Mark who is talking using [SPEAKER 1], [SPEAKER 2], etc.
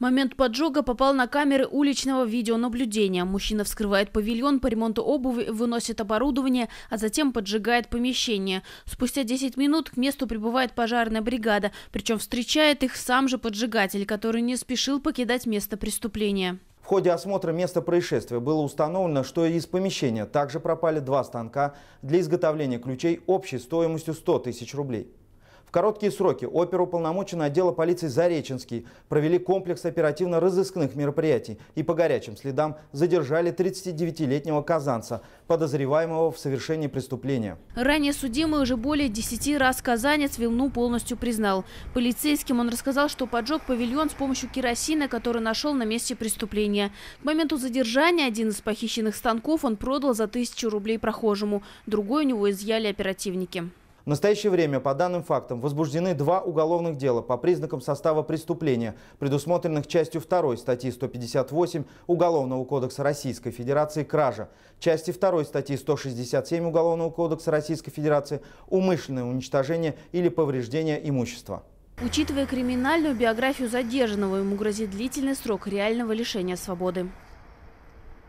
[SPEAKER 1] Момент поджога попал на камеры уличного видеонаблюдения. Мужчина вскрывает павильон по ремонту обуви, выносит оборудование, а затем поджигает помещение. Спустя 10 минут к месту прибывает пожарная бригада, причем встречает их сам же поджигатель, который не спешил покидать место преступления.
[SPEAKER 2] В ходе осмотра места происшествия было установлено, что из помещения также пропали два станка для изготовления ключей общей стоимостью 100 тысяч рублей короткие сроки оперуполномоченный отдела полиции Зареченский провели комплекс оперативно-розыскных мероприятий и по горячим следам задержали 39-летнего казанца, подозреваемого в совершении преступления.
[SPEAKER 1] Ранее судимый уже более 10 раз казанец вину полностью признал. Полицейским он рассказал, что поджег павильон с помощью керосина, который нашел на месте преступления. К моменту задержания один из похищенных станков он продал за тысячу рублей прохожему, другой у него изъяли оперативники.
[SPEAKER 2] В настоящее время по данным фактам возбуждены два уголовных дела по признакам состава преступления, предусмотренных частью 2 статьи 158 Уголовного кодекса Российской Федерации «Кража», части 2 статьи 167 Уголовного кодекса Российской Федерации «Умышленное уничтожение или повреждение имущества».
[SPEAKER 1] Учитывая криминальную биографию задержанного, ему грозит длительный срок реального лишения свободы.